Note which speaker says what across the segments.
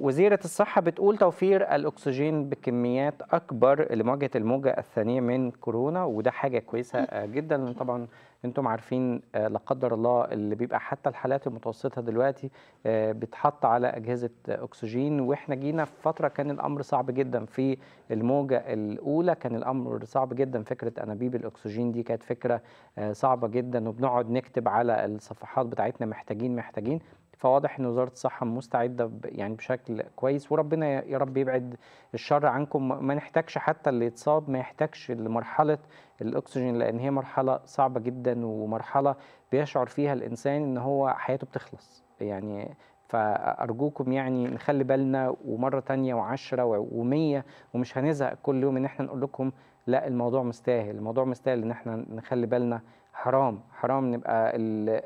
Speaker 1: وزيرة الصحة بتقول توفير الأكسجين بكميات أكبر لمواجهة الموجة الثانية من كورونا وده حاجة كويسة جدا طبعا أنتم عارفين آه، لا قدر الله اللي بيبقى حتى الحالات المتوسطة دلوقتي آه، بتحط على أجهزة أكسجين وإحنا جينا في فترة كان الأمر صعب جدا في الموجة الأولى كان الأمر صعب جدا فكرة أنابيب الأكسجين دي كانت فكرة آه، صعبة جدا وبنقعد نكتب على الصفحات بتاعتنا محتاجين محتاجين فواضح ان وزاره الصحه مستعده يعني بشكل كويس وربنا يا رب يبعد الشر عنكم ما نحتاجش حتى اللي يتصاب ما يحتاجش لمرحله الاكسجين لان هي مرحله صعبه جدا ومرحله بيشعر فيها الانسان ان هو حياته بتخلص يعني فأرجوكم يعني نخلي بالنا ومرة تانية وعشرة ومية ومش هنزهق كل يوم إن احنا نقول لكم لا الموضوع مستاهل الموضوع مستاهل إن احنا نخلي بالنا حرام حرام نبقى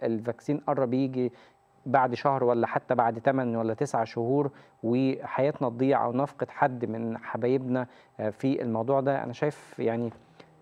Speaker 1: الفاكسين قرب يجي بعد شهر ولا حتى بعد 8 ولا 9 شهور وحياتنا تضيع او نفقد حد من حبايبنا آه، في الموضوع ده انا شايف يعني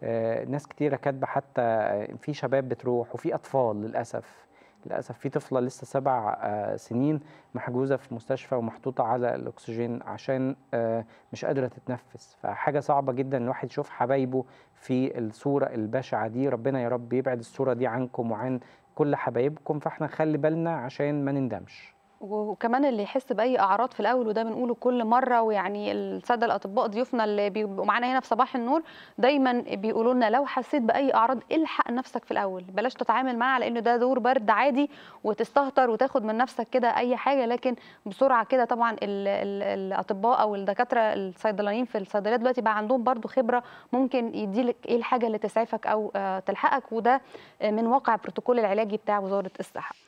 Speaker 1: آه، ناس كتيره كاتبه حتى آه، في شباب بتروح وفي اطفال للاسف للاسف في طفله لسه سبع آه، سنين محجوزه في مستشفى ومحطوطه على الاكسجين عشان آه، مش قادره تتنفس فحاجه صعبه جدا الواحد يشوف حبايبه في الصوره البشعه دي ربنا يا رب يبعد الصوره دي عنكم وعن كل حبايبكم فاحنا خلي بالنا عشان ما نندمش
Speaker 2: وكمان اللي يحس باي اعراض في الاول وده بنقوله كل مره ويعني الساده الاطباء ضيوفنا اللي بيبقوا معانا هنا في صباح النور دايما بيقولوا لنا لو حسيت باي اعراض الحق نفسك في الاول بلاش تتعامل معاه على انه ده دور برد عادي وتستهتر وتاخد من نفسك كده اي حاجه لكن بسرعه كده طبعا ال ال الاطباء او الدكاتره الصيدلانيين في الصيدليات دلوقتي بقى عندهم برده خبره ممكن يديلك ايه الحاجه اللي تسعفك او آه، تلحقك وده من واقع بروتوكول العلاجي بتاع وزاره الصحه